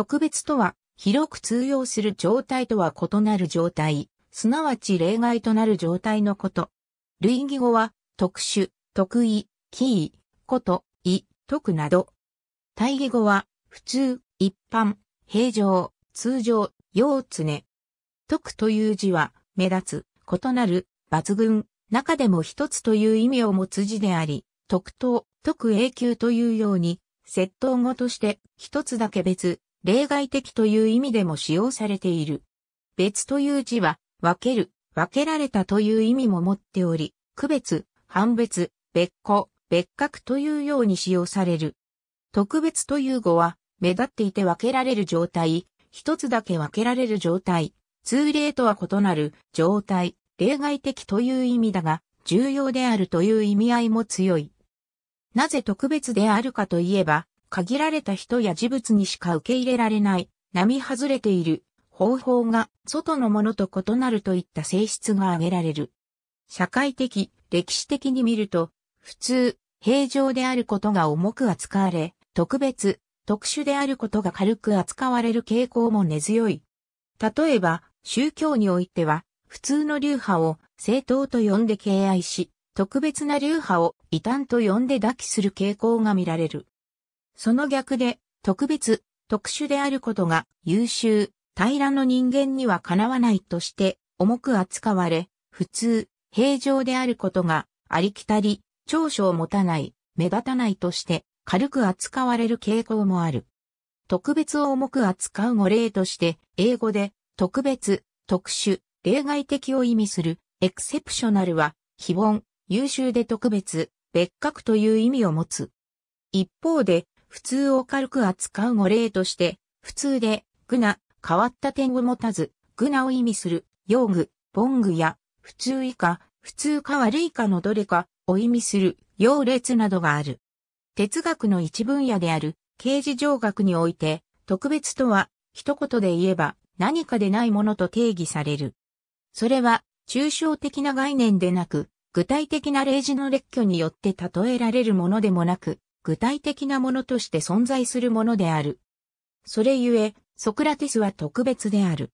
特別とは、広く通用する状態とは異なる状態、すなわち例外となる状態のこと。類義語は、特殊、特異、キー、こと、異、特など。対義語は、普通、一般、平常、通常、用常。特という字は、目立つ、異なる、抜群、中でも一つという意味を持つ字であり、特等、特永久というように、窃盗語として一つだけ別、例外的という意味でも使用されている。別という字は、分ける、分けられたという意味も持っており、区別、判別、別個、別格というように使用される。特別という語は、目立っていて分けられる状態、一つだけ分けられる状態、通例とは異なる状態、例外的という意味だが、重要であるという意味合いも強い。なぜ特別であるかといえば、限られた人や事物にしか受け入れられない、並外れている、方法が外のものと異なるといった性質が挙げられる。社会的、歴史的に見ると、普通、平常であることが重く扱われ、特別、特殊であることが軽く扱われる傾向も根強い。例えば、宗教においては、普通の流派を正当と呼んで敬愛し、特別な流派を異端と呼んで打きする傾向が見られる。その逆で、特別、特殊であることが優秀、平らの人間にはかなわないとして、重く扱われ、普通、平常であることが、ありきたり、長所を持たない、目立たないとして、軽く扱われる傾向もある。特別を重く扱う語例として、英語で、特別、特殊、例外的を意味する、エクセプショナルは、非凡、優秀で特別、別格という意味を持つ。一方で、普通を軽く扱う語例として、普通で、具な、変わった点を持たず、具なを意味する、用具、ボングや、普通以下、普通か悪いかのどれかを意味する、用列などがある。哲学の一分野である、形事上学において、特別とは、一言で言えば、何かでないものと定義される。それは、抽象的な概念でなく、具体的な例示の列挙によって例えられるものでもなく、具体的なものとして存在するものである。それゆえ、ソクラテスは特別である。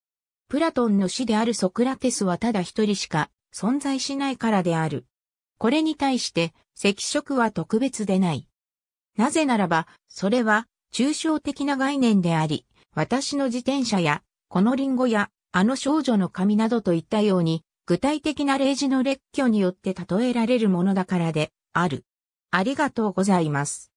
プラトンの死であるソクラテスはただ一人しか存在しないからである。これに対して、赤色は特別でない。なぜならば、それは、抽象的な概念であり、私の自転車や、このリンゴや、あの少女の髪などといったように、具体的な例示の列挙によって例えられるものだからで、ある。ありがとうございます。